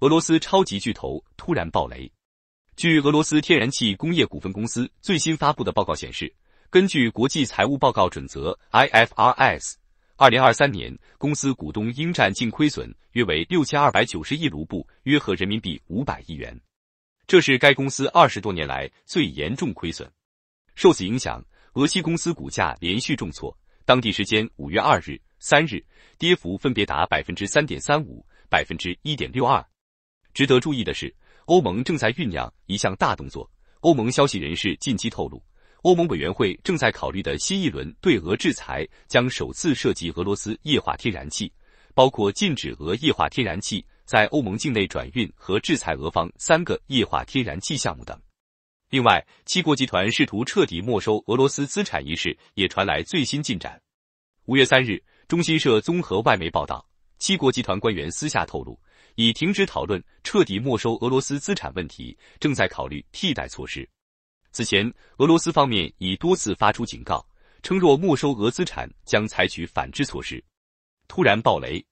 俄罗斯超级巨头突然暴雷。据俄罗斯天然气工业股份公司最新发布的报告显示，根据国际财务报告准则 （IFRS），二零二三年公司股东应占净亏损约为六千二百九十亿卢布，约合人民币五百亿元。这是该公司二十多年来最严重亏损。受此影响，俄系公司股价连续重挫。当地时间五月二日、三日，跌幅分别达百分之三点三五、百分之一点六二。值得注意的是，欧盟正在酝酿一项大动作。欧盟消息人士近期透露，欧盟委员会正在考虑的新一轮对俄制裁将首次涉及俄罗斯液化天然气，包括禁止俄液化天然气在欧盟境内转运和制裁俄方三个液化天然气项目等。另外，七国集团试图彻底没收俄罗斯资产一事也传来最新进展。五月三日，中新社综合外媒报道。七国集团官员私下透露，已停止讨论彻底没收俄罗斯资产问题，正在考虑替代措施。此前，俄罗斯方面已多次发出警告，称若没收俄资产，将采取反制措施。突然暴雷，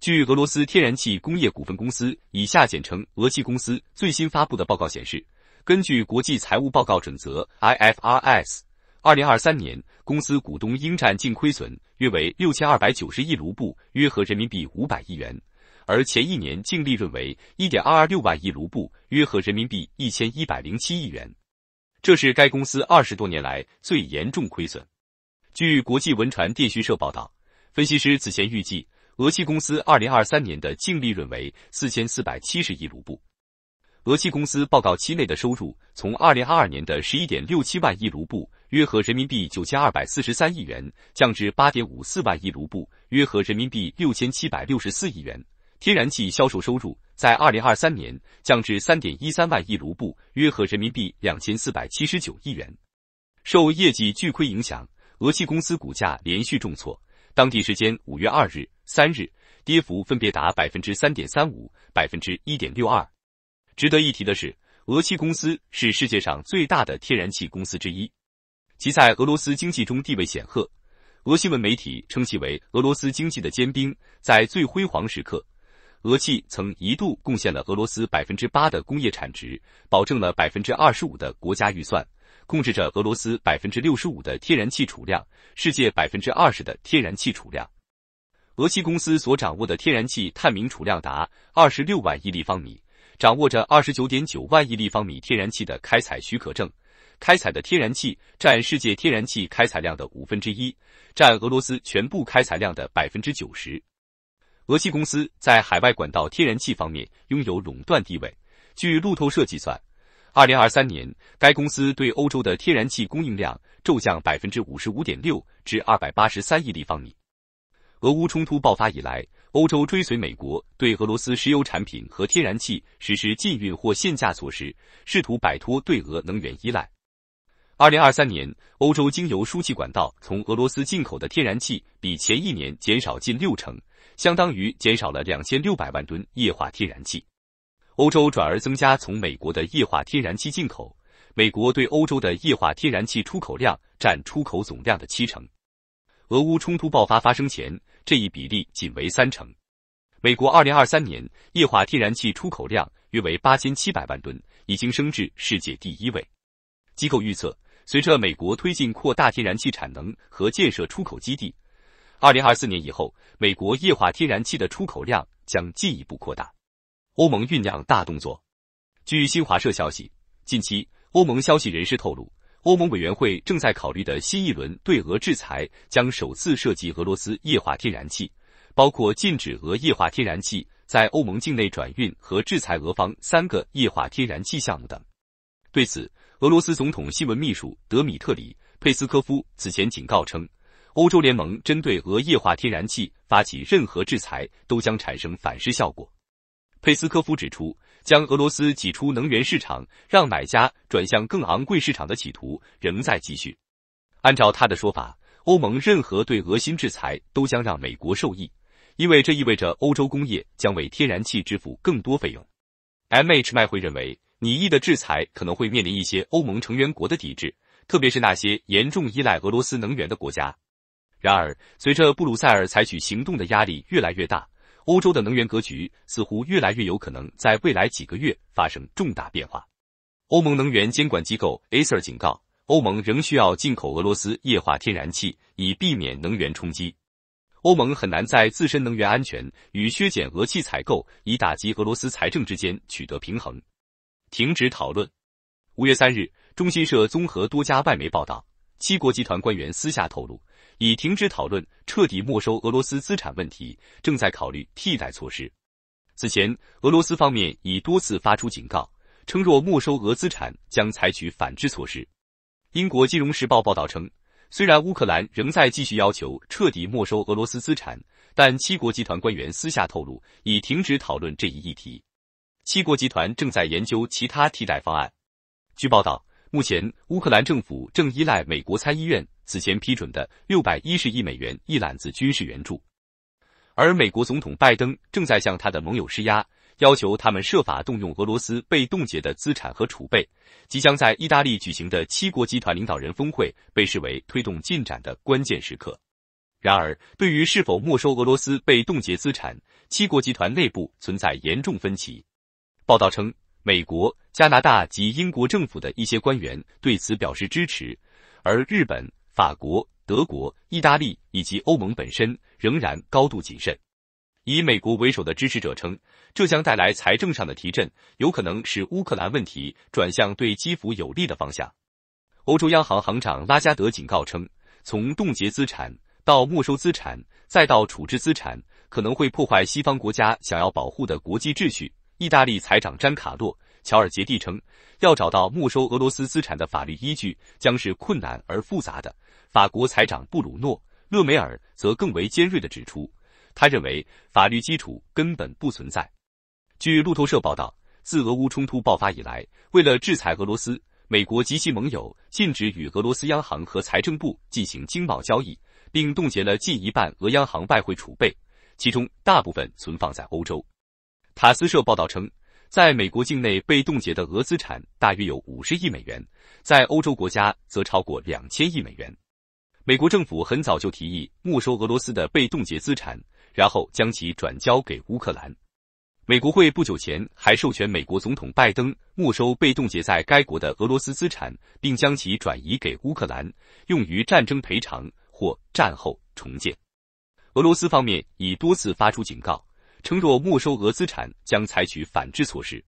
据俄罗斯天然气工业股份公司（以下简称俄气公司）最新发布的报告显示，根据国际财务报告准则 （IFRS），二零二三年公司股东应占净亏损。约为六千二百九十亿卢布，约合人民币五百亿元，而前一年净利润为一点二二六万亿卢布，约合人民币一千一百零七亿元。这是该公司二十多年来最严重亏损。据国际文传电讯社报道，分析师此前预计，俄气公司二零二三年的净利润为四千四百七十亿卢布。俄气公司报告期内的收入从二零二二年的十一点六七万亿卢布。约合人民币九千二百四十三亿元，降至八点五四万亿卢布，约合人民币六千七百六十四亿元。天然气销售收入在二零二三年降至三点一三万亿卢布，约合人民币两千四百七十九亿元。受业绩巨亏影响，俄气公司股价连续重挫。当地时间五月二日、三日，跌幅分别达百分之三点三五、百分之一点六二。值得一提的是，俄气公司是世界上最大的天然气公司之一。其在俄罗斯经济中地位显赫，俄新闻媒体称其为俄罗斯经济的尖兵。在最辉煌时刻，俄气曾一度贡献了俄罗斯百分之八的工业产值，保证了百分之二十五的国家预算，控制着俄罗斯百分之六十五的天然气储量，世界百分之二十的天然气储量。俄气公司所掌握的天然气探明储量达二十六万亿立方米，掌握着二十九点九万亿立方米天然气的开采许可证。开采的天然气占世界天然气开采量的五分之一，占俄罗斯全部开采量的百分之九十。俄气公司在海外管道天然气方面拥有垄断地位。据路透社计算，二零二三年该公司对欧洲的天然气供应量骤降百分之五十五点六，至二百八十三亿立方米。俄乌冲突爆发以来，欧洲追随美国对俄罗斯石油产品和天然气实施禁运或限价措施，试图摆脱对俄能源依赖。二零二三年，欧洲经由输气管道从俄罗斯进口的天然气比前一年减少近六成，相当于减少了两千六百万吨液化天然气。欧洲转而增加从美国的液化天然气进口。美国对欧洲的液化天然气出口量占出口总量的七成，俄乌冲突爆发发生前，这一比例仅为三成。美国二零二三年液化天然气出口量约为八千七百万吨，已经升至世界第一位。机构预测。随着美国推进扩大天然气产能和建设出口基地，二零二四年以后，美国液化天然气的出口量将进一步扩大。欧盟酝酿大动作。据新华社消息，近期欧盟消息人士透露，欧盟委员会正在考虑的新一轮对俄制裁将首次涉及俄罗斯液化天然气，包括禁止俄液化天然气在欧盟境内转运和制裁俄方三个液化天然气项目等。对此，俄罗斯总统新闻秘书德米特里·佩斯科夫此前警告称，欧洲联盟针对俄液化天然气发起任何制裁，都将产生反噬效果。佩斯科夫指出，将俄罗斯挤出能源市场，让买家转向更昂贵市场的企图仍在继续。按照他的说法，欧盟任何对俄新制裁都将让美国受益，因为这意味着欧洲工业将为天然气支付更多费用。M H 麦会认为。你意的制裁可能会面临一些欧盟成员国的抵制，特别是那些严重依赖俄罗斯能源的国家。然而，随着布鲁塞尔采取行动的压力越来越大，欧洲的能源格局似乎越来越有可能在未来几个月发生重大变化。欧盟能源监管机构 Acer 警告，欧盟仍需要进口俄罗斯液化天然气以避免能源冲击。欧盟很难在自身能源安全与削减俄气采购以打击俄罗斯财政之间取得平衡。停止讨论。五月三日，中新社综合多家外媒报道，七国集团官员私下透露，已停止讨论彻底没收俄罗斯资产问题，正在考虑替代措施。此前，俄罗斯方面已多次发出警告，称若没收俄资产，将采取反制措施。英国金融时报报道称，虽然乌克兰仍在继续要求彻底没收俄罗斯资产，但七国集团官员私下透露，已停止讨论这一议题。七国集团正在研究其他替代方案。据报道，目前乌克兰政府正依赖美国参议院此前批准的六百一十亿美元一揽子军事援助，而美国总统拜登正在向他的盟友施压，要求他们设法动用俄罗斯被冻结的资产和储备。即将在意大利举行的七国集团领导人峰会被视为推动进展的关键时刻。然而，对于是否没收俄罗斯被冻结资产，七国集团内部存在严重分歧。报道称，美国、加拿大及英国政府的一些官员对此表示支持，而日本、法国、德国、意大利以及欧盟本身仍然高度谨慎。以美国为首的支持者称，这将带来财政上的提振，有可能使乌克兰问题转向对基辅有利的方向。欧洲央行行长拉加德警告称，从冻结资产到没收资产，再到处置资产，可能会破坏西方国家想要保护的国际秩序。意大利财长詹卡洛·乔尔杰蒂称，要找到没收俄罗斯资产的法律依据将是困难而复杂的。法国财长布鲁诺·勒梅尔则更为尖锐地指出，他认为法律基础根本不存在。据路透社报道，自俄乌冲突爆发以来，为了制裁俄罗斯，美国及其盟友禁止与俄罗斯央行和财政部进行经贸交易，并冻结了近一半俄央行外汇储备，其中大部分存放在欧洲。塔斯社报道称，在美国境内被冻结的俄资产大约有五十亿美元，在欧洲国家则超过两千亿美元。美国政府很早就提议没收俄罗斯的被冻结资产，然后将其转交给乌克兰。美国会不久前还授权美国总统拜登没收被冻结在该国的俄罗斯资产，并将其转移给乌克兰，用于战争赔偿或战后重建。俄罗斯方面已多次发出警告。称若没收俄资产，将采取反制措施。